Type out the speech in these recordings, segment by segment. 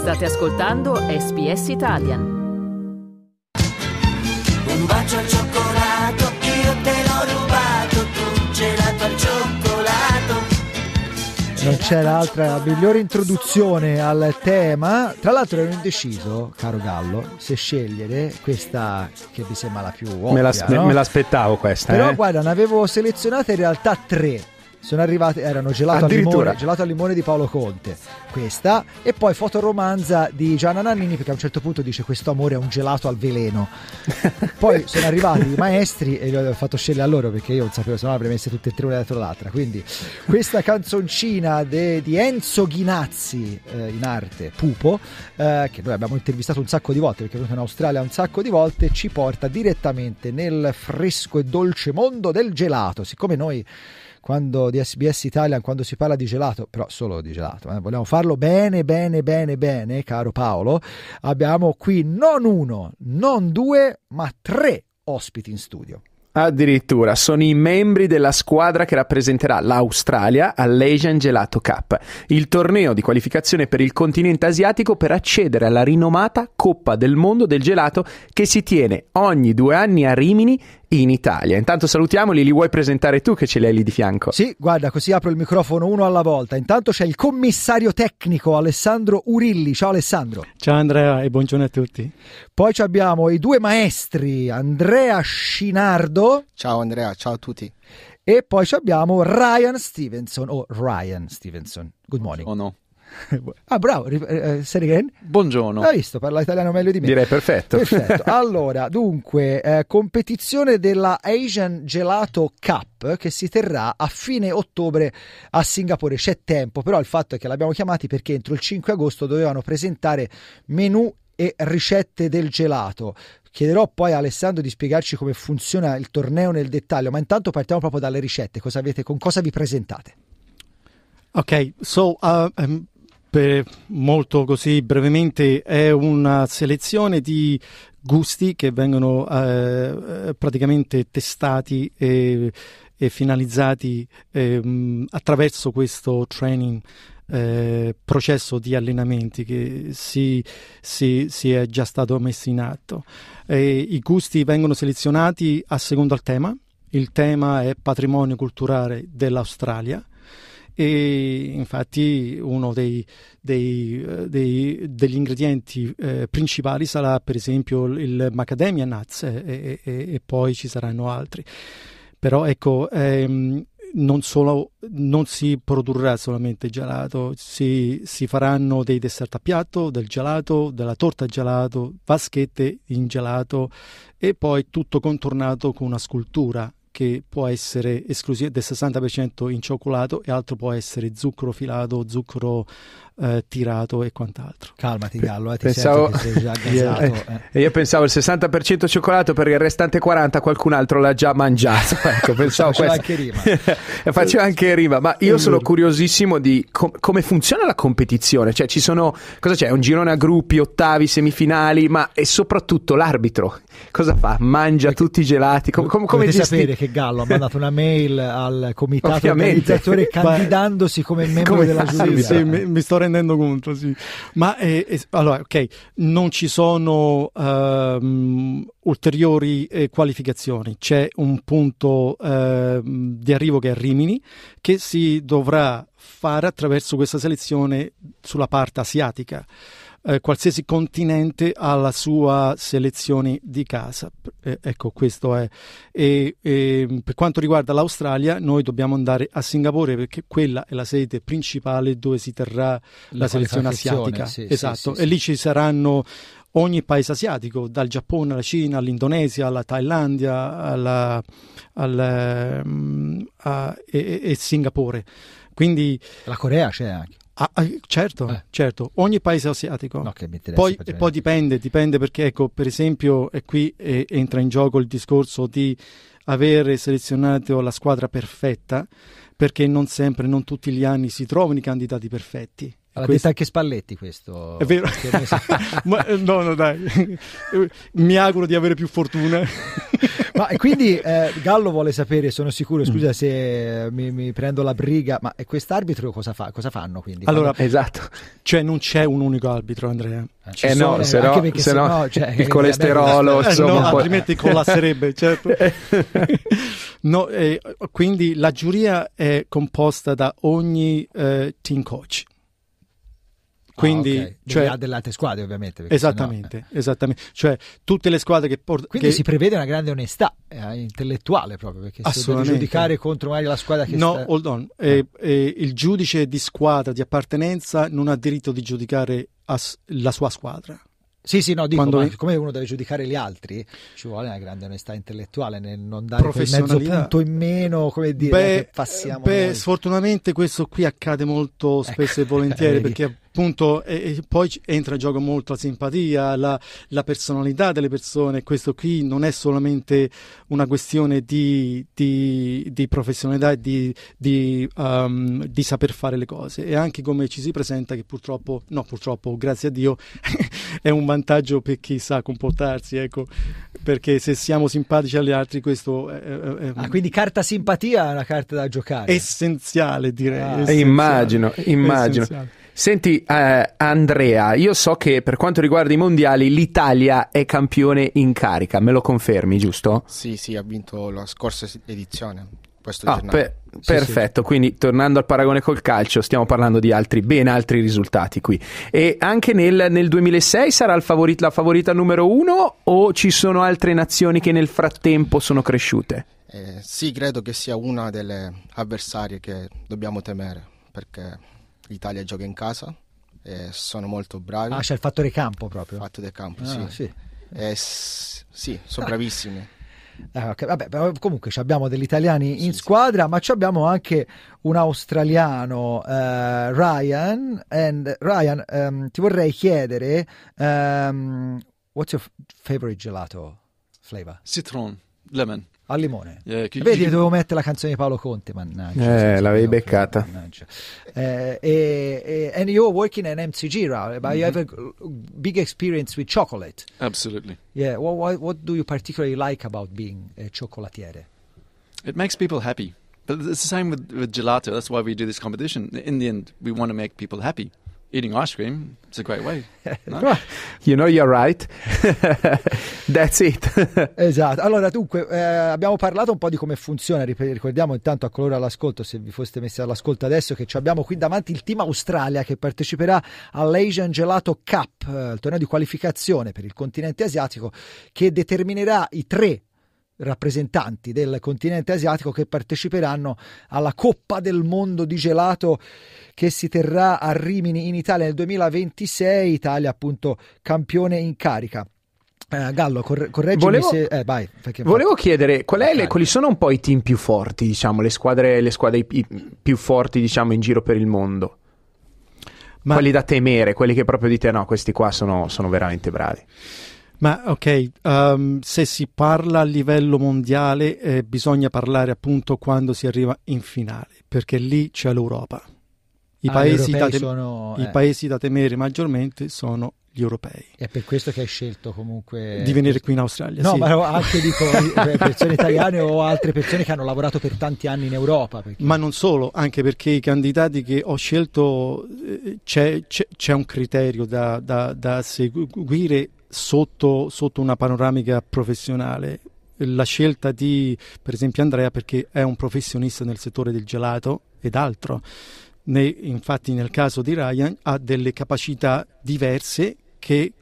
State ascoltando SPS Italian. Un bacio al cioccolato, io te l'ho rubato, tu gelato al cioccolato. Non c'è l'altra migliore introduzione al tema. Tra l'altro ero indeciso, caro Gallo, se scegliere questa che mi sembra la più ovvia. Me, l'as- no? me l'aspettavo questa. Però eh? guarda, ne avevo selezionate in realtà tre sono arrivate, erano gelato al, limone, gelato al limone di Paolo Conte, questa, e poi fotoromanza di Gianna Nannini perché a un certo punto dice questo amore è un gelato al veleno. poi sono arrivati i maestri e li ho fatto scegliere a loro perché io non sapevo, se no avrei messe tutte e tre una dietro l'altra. Quindi questa canzoncina de, di Enzo Ghinazzi eh, in arte, Pupo, eh, che noi abbiamo intervistato un sacco di volte perché è venuto in Australia un sacco di volte, ci porta direttamente nel fresco e dolce mondo del gelato. Siccome noi quando di SBS Italian quando si parla di gelato, però solo di gelato, eh, vogliamo farlo bene, bene, bene, bene, caro Paolo, abbiamo qui non uno, non due, ma tre ospiti in studio. Addirittura sono i membri della squadra che rappresenterà l'Australia all'Asian Gelato Cup, il torneo di qualificazione per il continente asiatico per accedere alla rinomata Coppa del Mondo del Gelato che si tiene ogni due anni a Rimini in Italia. Intanto salutiamoli, li vuoi presentare tu che ce li hai lì di fianco? Sì, guarda, così apro il microfono uno alla volta. Intanto c'è il commissario tecnico Alessandro Urilli. Ciao Alessandro. Ciao Andrea e buongiorno a tutti. Poi abbiamo i due maestri, Andrea Scinardo. Ciao Andrea, ciao a tutti. E poi abbiamo Ryan Stevenson, o oh, Ryan Stevenson. Good morning. Oh no. Ah, bravo, eh, eh, say again. Buongiorno. Hai visto, parla italiano meglio di me. Direi perfetto. perfetto. Allora, dunque, eh, competizione della Asian Gelato Cup che si terrà a fine ottobre a Singapore. C'è tempo, però il fatto è che l'abbiamo chiamati perché entro il 5 agosto dovevano presentare menù e ricette del gelato. Chiederò poi a Alessandro di spiegarci come funziona il torneo nel dettaglio, ma intanto partiamo proprio dalle ricette. Cosa avete, con cosa vi presentate? Okay, so uh, um, per molto così brevemente è una selezione di gusti che vengono eh, praticamente testati e, e finalizzati eh, attraverso questo training. Eh, processo di allenamenti che si, si, si, è già stato messo in atto. I gusti vengono selezionati a seconda del tema, il tema è patrimonio culturale dell'Australia e infatti uno dei, dei, eh, dei, degli ingredienti eh, principali sarà per esempio il macadamia nuts eh, e, e, e poi ci saranno altri. Però ecco, ehm, non, solo, non, si produrrà solamente gelato, si, si, faranno dei dessert a piatto, del gelato, della torta gelato, vaschette in gelato e poi tutto contornato con una scultura che può essere esclusivo del 60% in cioccolato e altro può essere zucchero filato, zucchero eh, tirato e quant'altro. Calmati Gallo, eh, ti pensavo... sei già gasato. eh. E eh. io pensavo il 60% cioccolato per il restante 40 qualcun altro l'ha già mangiato, ecco, pensavo Faceva anche rima. Eh, faceva anche rima, ma io sono curiosissimo di com- come funziona la competizione, cioè ci sono, cosa c'è, un girone a gruppi, ottavi, semifinali, ma e soprattutto l'arbitro cosa fa? Mangia perché... tutti i gelati, com- com- come gesti... sapere che Gallo ha mandato una mail al comitato organizzatore candidandosi come membro come della giuria. Sì, mi, mi sto rendendo rendendo conto, sì. Ma eh, eh, allora, ok, non ci sono ehm, ulteriori eh, qualificazioni, c'è un punto ehm, di arrivo che è Rimini che si dovrà fare attraverso questa selezione sulla parte asiatica eh, qualsiasi continente ha la sua selezione di casa. Eh, ecco, questo è. E, e, per quanto riguarda l'Australia, noi dobbiamo andare a Singapore perché quella è la sede principale dove si terrà la, la selezione asiatica. Sì, esatto, sì, sì, e lì ci saranno ogni paese asiatico, dal Giappone alla Cina, all'Indonesia, alla Thailandia alla, alla, ehm, a, e, e, Singapore. Quindi, la Corea c'è anche. Ah, ah, certo, eh. certo, ogni paese asiatico. No, poi, poi, dipende, dipende perché, ecco, per esempio, e qui eh, entra in gioco il discorso di avere selezionato la squadra perfetta, perché non sempre, non tutti gli anni si trovano i candidati perfetti. L'ha questo... anche Spalletti questo. È vero. Ma, eh, no, no, dai. Mi auguro di avere più fortuna. ma quindi eh, Gallo vuole sapere, sono sicuro, mm. scusa mm. se eh, mi, mi, prendo la briga, ma quest'arbitro cosa, fa, cosa fanno quindi? Allora, Quando... esatto. Cioè non c'è un unico arbitro, Andrea. Ah, eh, ci eh sono, no, se no, se se no, no cioè, il colesterolo, eh, no, altrimenti collasserebbe, certo. no, eh, quindi la giuria è composta da ogni team coach quindi, ah, okay. cioè, ha delle altre squadre, ovviamente. Esattamente, sennò... Eh. esattamente. Cioè, tutte le squadre che portano. Quindi che... si prevede una grande onestà eh, intellettuale proprio perché se deve giudicare contro magari la squadra che No, sta... hold on. Ah. Eh, eh, il giudice di squadra di appartenenza non ha diritto di giudicare as- la sua squadra. Sì, sì, no, dico, Quando... come uno deve giudicare gli altri, ci vuole una grande onestà intellettuale nel non dare quel mezzo punto in meno, come dire, beh, che passiamo Beh, noi. sfortunatamente questo qui accade molto spesso ecco, e volentieri, perché appunto e, poi entra in gioco molto la simpatia, la, la, personalità delle persone, questo qui non è solamente una questione di, di, di professionalità e di, di, um, di, saper fare le cose, è anche come ci si presenta che purtroppo, no purtroppo, grazie a Dio, è un vantaggio per chi sa comportarsi, ecco, perché se siamo simpatici agli altri questo è... è ah, quindi carta simpatia è una carta da giocare. Essenziale direi. Ah, eh, essenziale, immagino, immagino. Essenziale. Senti eh, Andrea, io so che per quanto riguarda i mondiali l'Italia è campione in carica, me lo confermi giusto? Sì, sì, ha vinto la scorsa edizione. Ah, per, sì, perfetto, sì. quindi tornando al paragone col calcio stiamo parlando di altri, ben altri risultati qui. E anche nel, nel 2006 sarà favorito, la favorita numero uno o ci sono altre nazioni che nel frattempo sono cresciute? Eh, sì, credo che sia una delle avversarie che dobbiamo temere perché l'Italia gioca in casa, sono molto bravi. Ah, c'è il fattore campo proprio. Il fatto del campo, ah, sì. Sì. Eh, s- sì. sono ah. bravissimi. Ah, okay. Vabbè, comunque abbiamo degli italiani sì, in squadra, ma abbiamo anche un australiano, eh, Ryan. And, Ryan, um, ti vorrei chiedere, um, what's your favorite gelato flavor? Citron, lemon al limone. Eh, chi, Vedi, chi... dovevo mettere la canzone di Paolo Conte, mannaggia. Eh, l'avevi beccata. Mannaggia. Eh, e, e, and you're working at MCG, right? But mm-hmm. you have a big experience with chocolate. Absolutely. Yeah. What, what, what do you particularly like about being a cioccolatiere? It makes people happy. But it's the same with, with gelato. That's why we do this competition. In the end, we want to make people happy eating ice cream, it's a great way. No? you know you're right. That's it. esatto. Allora, dunque, eh, abbiamo parlato un po' di come funziona. Ricordiamo intanto a coloro all'ascolto, se vi foste messi all'ascolto adesso, che abbiamo qui davanti il team Australia che parteciperà all'Asian Gelato Cup, eh, il torneo di qualificazione per il continente asiatico, che determinerà i tre rappresentanti del continente asiatico che parteciperanno alla Coppa del Mondo di Gelato che si terrà a Rimini in Italia nel 2026, Italia appunto campione in carica. Eh, Gallo, cor- correggimi volevo, se... Eh, vai, volevo chiedere le, quali sono un po' i team più forti, diciamo, le squadre, le squadre i, più forti diciamo, in giro per il mondo. Ma... Quelli da temere, quelli che proprio dite no, questi qua sono, sono veramente bravi. Ma ok, um, se si parla a livello mondiale eh, bisogna parlare appunto quando si arriva in finale, perché lì c'è l'Europa. I, ah, paesi, da te- sono, i eh. paesi da temere maggiormente sono gli europei. È per questo che hai scelto comunque di venire qui in Australia. No, sì. ma anche dico eh, persone italiane o altre persone che hanno lavorato per tanti anni in Europa. Perché... Ma non solo, anche perché i candidati che ho scelto eh, c'è, c'è, c'è un criterio da, da, da seguire sotto, sotto una panoramica professionale la scelta di, per esempio, Andrea, perché è un professionista nel settore del gelato ed altro. Ne, infatti, nel caso di Ryan, ha delle capacità diverse che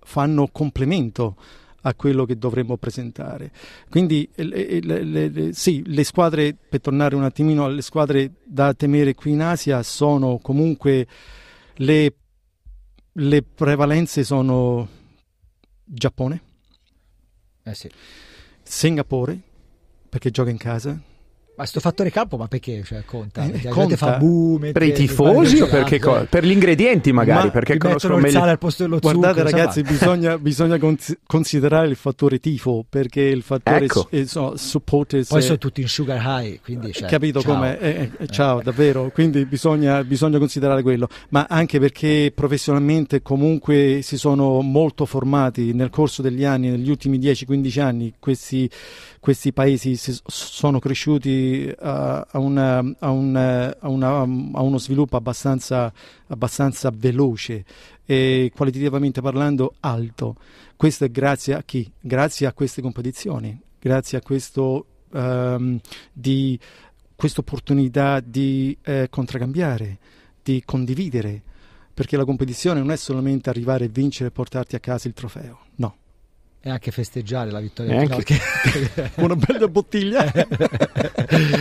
fanno complemento a quello che dovremmo presentare. Quindi eh, eh, le, le, le, sì, le squadre, per tornare un attimino alle squadre da temere qui in Asia, sono comunque le, prevalenze sono Giappone, eh sì. Singapore, perché gioca in casa, ma sto fattore campo, ma perché cioè, conta? Perché conta. Fa boom, per i tifosi o perché co- per gli ingredienti magari? Ma perché conoscono meglio... il sale al posto dello Guardate, zucchero. Cioè, ragazzi, bisogna, bisogna considerare il fattore tifo perché il fattore ecco. s- eh, so, supported... Poi sono tutti in sugar high, quindi... Cioè, capito ciao. come... Eh, eh, eh ciao, eh. davvero. Quindi bisogna, bisogna considerare quello. Ma anche perché professionalmente comunque si sono molto formati nel corso degli anni, negli ultimi 10-15 anni, questi, questi paesi sono cresciuti quindi a, a, una, a, una, a, uno sviluppo abbastanza, abbastanza veloce e qualitativamente parlando alto. Questo è grazie a chi? Grazie a queste competizioni, grazie a questo um, di questa opportunità di eh, contraccambiare, di condividere, perché la competizione non è solamente arrivare e vincere e portarti a casa il trofeo, no. E anche festeggiare la vittoria. Anche... Una bella bottiglia.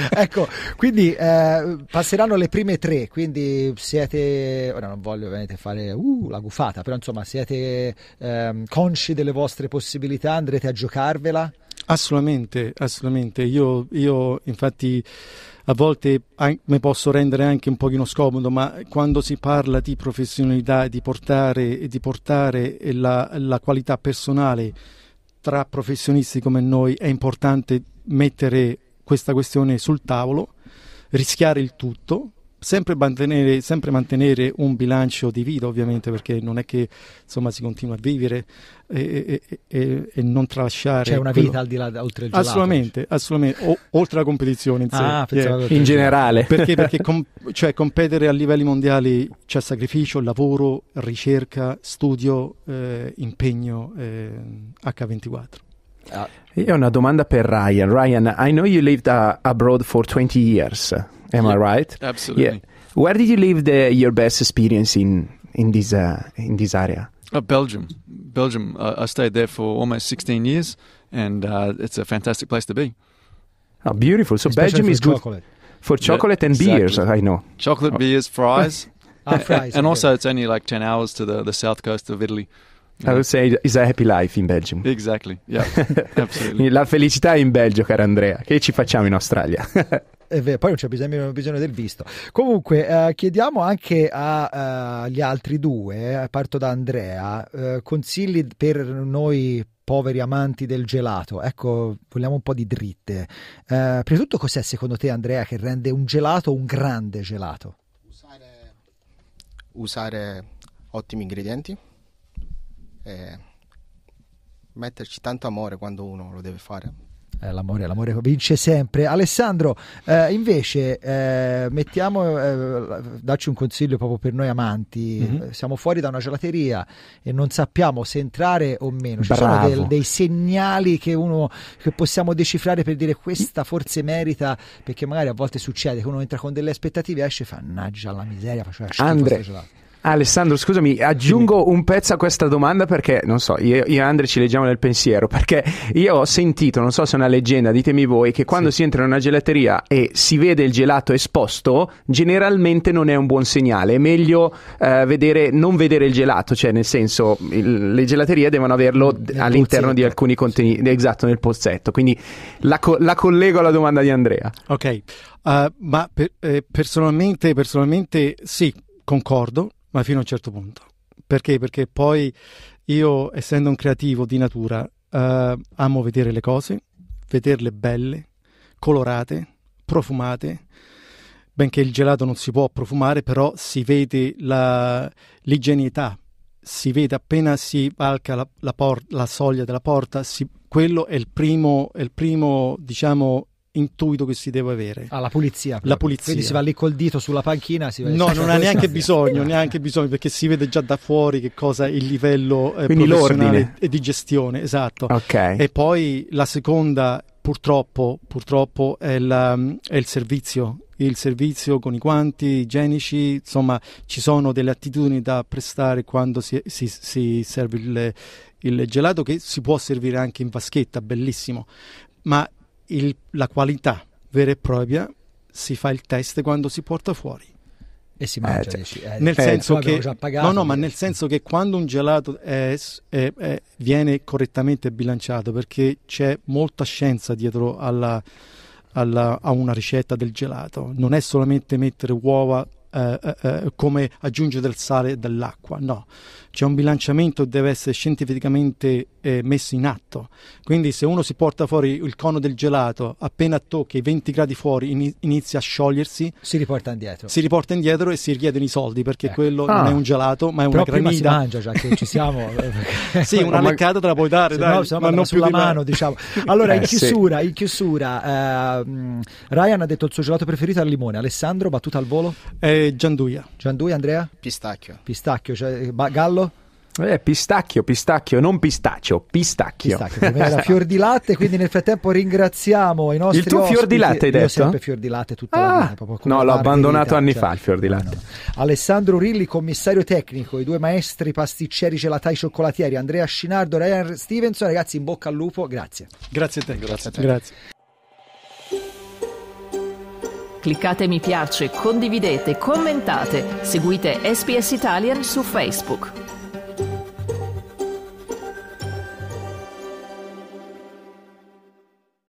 ecco, quindi eh, passeranno le prime tre, quindi siete, ora non voglio ovviamente fare uh, la gufata, però insomma siete eh, consci delle vostre possibilità, andrete a giocarvela? Assolutamente, assolutamente. Io, io infatti a volte mi posso rendere anche un pochino scomodo, ma quando si parla di professionalità e di portare, di portare la, la qualità personale tra professionisti come noi è importante mettere questa questione sul tavolo, rischiare il tutto, Sempre mantenere, sempre mantenere, un bilancio di vita ovviamente perché non è che insomma, si continua a vivere e, e, e, e non tralasciare c'è una quello. vita al di là oltre il gelato assolutamente, assolutamente o, oltre la competizione in, sé, ah, yeah. in generale perché, perché com- cioè, competere a livelli mondiali c'è sacrificio, lavoro, ricerca studio, eh, impegno eh, H24 ah. Io ho una domanda per Ryan. Ryan, I know you lived uh, abroad for 20 years. Am yeah, I right? Absolutely. Yeah. Where did you live the, your best experience in in this uh, in this area? Uh, Belgium, Belgium. I, uh, I stayed there for almost 16 years, and uh, it's a fantastic place to be. Oh, beautiful. So Especially Belgium is chocolate. good for chocolate yeah, and exactly. beers. I know chocolate, oh. beers, fries, ah, fries, and, also it's only like 10 hours to the the south coast of Italy. I would say it's a happy life in Belgium. Exactly, yeah, La felicità in Belgio, caro Andrea, che ci facciamo in Australia? poi non c'è bisogno, non bisogno, del visto. Comunque, eh, chiediamo anche agli eh, altri due, eh, parto da Andrea, eh, consigli per noi poveri amanti del gelato. Ecco, vogliamo un po' di dritte. Eh, prima di tutto, cos'è secondo te, Andrea, che rende un gelato un grande gelato? Usare, usare ottimi ingredienti e metterci tanto amore quando uno lo deve fare eh, l'amore, l'amore, vince sempre. Alessandro, eh, invece, eh, mettiamo, eh, dacci un consiglio proprio per noi amanti. Mm-hmm. Siamo fuori da una gelateria e non sappiamo se entrare o meno. Ci Bravo. sono del, dei segnali che, uno, che possiamo decifrare per dire questa forse merita, perché magari a volte succede che uno entra con delle aspettative e esce, fannaggia la miseria, faccio la Andre, Alessandro, scusami, aggiungo un pezzo a questa domanda perché, non so, io, io e Andre ci leggiamo nel pensiero, perché io ho sentito, non so se è una leggenda, ditemi voi, che quando sì. si entra in una gelateria e si vede il gelato esposto, generalmente non è un buon segnale, è meglio eh, vedere, non vedere il gelato, cioè nel senso il, le gelaterie devono averlo nel all'interno pozzetto. di alcuni contenuti, sì. esatto, nel pozzetto, quindi la, co- la, collego alla domanda di Andrea. Ok, uh, ma per, eh, personalmente, personalmente sì, concordo, ma fino a un certo punto. Perché? Perché poi io, essendo un creativo di natura, eh, amo vedere le cose, vederle belle, colorate, profumate. Benché il gelato non si può profumare, però si vede la, l'igienità, si vede appena si alca la, la, por- la soglia della porta, si, quello è il primo, è il primo diciamo, intuito che si deve avere. Ah, la pulizia. Proprio. La pulizia. Quindi si va lì col dito sulla panchina. Si va no, non ha neanche bisogno, neanche bisogno, perché si vede già da fuori che cosa il livello eh, professionale e di gestione, esatto. Okay. E poi la seconda, purtroppo, purtroppo è, la, è il servizio il servizio con i guanti igienici, insomma ci sono delle attitudini da prestare quando si, si, si serve il, il, gelato che si può servire anche in vaschetta, bellissimo, ma il, la qualità vera e propria si fa il test quando si porta fuori. E si mangia, eh, cioè, eh, nel senso che, pagato, no, no, ma nel senso che quando un gelato è, è, è, viene correttamente bilanciato, perché c'è molta scienza dietro alla, alla, a una ricetta del gelato, non è solamente mettere uova eh, eh, eh come aggiungere del sale e dell'acqua, no, c'è un bilanciamento che deve essere scientificamente eh, messo in atto. Quindi se uno si porta fuori il cono del gelato, appena tocca i 20 gradi fuori inizia a sciogliersi, si riporta indietro. Si riporta indietro e si richiedono i soldi perché ecco. quello ah. non è un gelato, ma è Però una granita. si mangia già che ci siamo. Eh, sì, una leccata te la puoi dare, dai, no, ma non sulla mano, di diciamo. Allora, eh, in chiusura, sì. in chiusura eh, Ryan ha detto il suo gelato preferito al limone. Alessandro battuta al volo? Eh, Gianduia. Gianduia, Andrea? Pistacchio. Pistacchio, cioè, Gallo eh, pistacchio, pistacchio, non pistacchio, pistacchio. Pistacchio, fior di latte, quindi nel frattempo ringraziamo i nostri Il tuo ospiti. fior di latte hai detto? Io sempre fior di latte tutta ah, la vita. no, l'ho abbandonato cioè, anni cioè, fa il fior di latte. no. Alessandro Rilli, commissario tecnico, i due maestri pasticceri, gelatai, cioccolatieri, Andrea Scinardo, Ryan Stevenson, ragazzi in bocca al lupo, grazie. Grazie a te. Grazie a te. Grazie. Cliccate mi piace, condividete, commentate, seguite SPS Italian su Facebook.